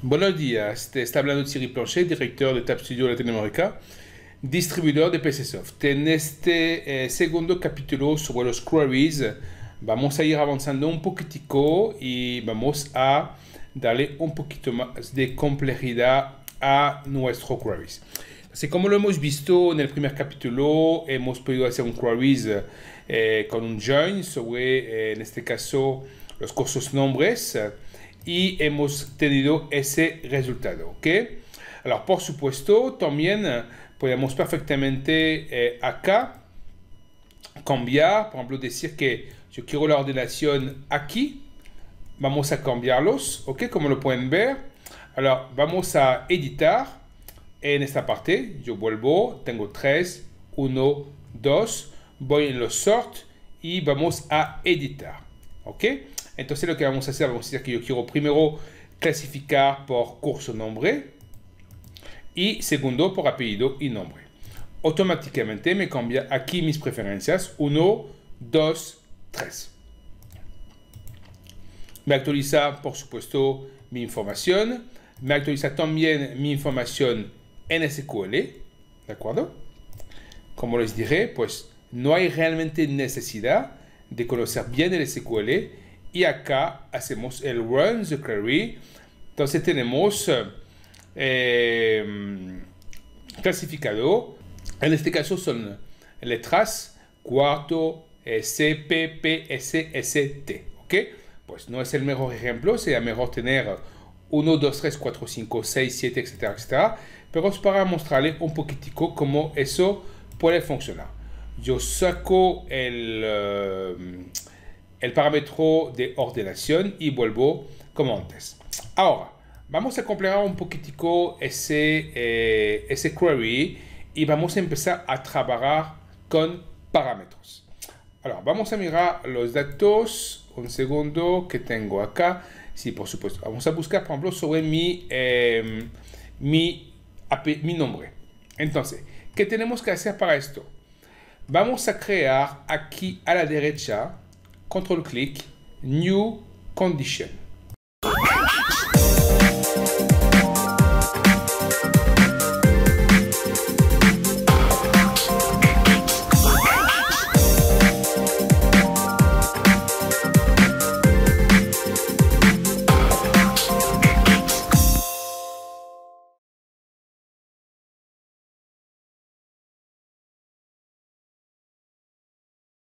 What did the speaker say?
Buenos días, te está hablando Thierry Planchet, director de Tap Studio Latinoamérica, distribuidor de PCSoft. En este eh, segundo capítulo sobre los queries vamos a ir avanzando un poquitico y vamos a darle un poquito más de complejidad a nuestros queries. Así como lo hemos visto en el primer capítulo, hemos podido hacer un queries eh, con un join sobre, eh, en este caso, los cursos nombres eh, y hemos tenido ese resultado. ¿ok? Alors, por supuesto, también podemos perfectamente acá cambiar, por ejemplo, decir que yo quiero la ordenación aquí. Vamos a cambiarlos, ¿ok? Como lo pueden ver. alors, vamos a editar en esta parte je vuelvo, tengo 3, 1, 2, voy en los sort y vamos a editar. ¿Ok? Entonces ce que nous allons faire, c'est que je quiero primero clasificar par « Cours nombre et « Secondo » por apellido y nombre. Automatiquement, me cambia aquí mis preferencias. 1, 2, 3. Me actualiza, por supuesto, mi información. Me actualiza también mi información en SQL, ¿de acuerdo? Como les diré, pues no hay realmente necesidad de conocer bien el SQL y acá hacemos el run the query. Entonces tenemos eh, em, clasificado, en este caso son letras cuarto, cppsst eh, C, P, P, S, S, T, ¿ok? Pues no es el mejor ejemplo, sería mejor tener 1, 2, 3, 4, 5, 6, 7, etc. Mais c'est pour vous montrer un peu comment ça peut fonctionner. Je saco le eh, paramètre de ordonnation et je reviens comme avant. Maintenant, on va compléter un peu ce eh, query et on va commencer à travailler avec les paramètres. Alors, vamos a mirar los datos. Un segundo que tengo acá. Sí, por supuesto. Vamos a buscar, por ejemplo, sobre mi, em, mi, mi nombre. Entonces, ¿qué tenemos que hacer para esto? Vamos a crear aquí a la derecha, control clic, New Condition.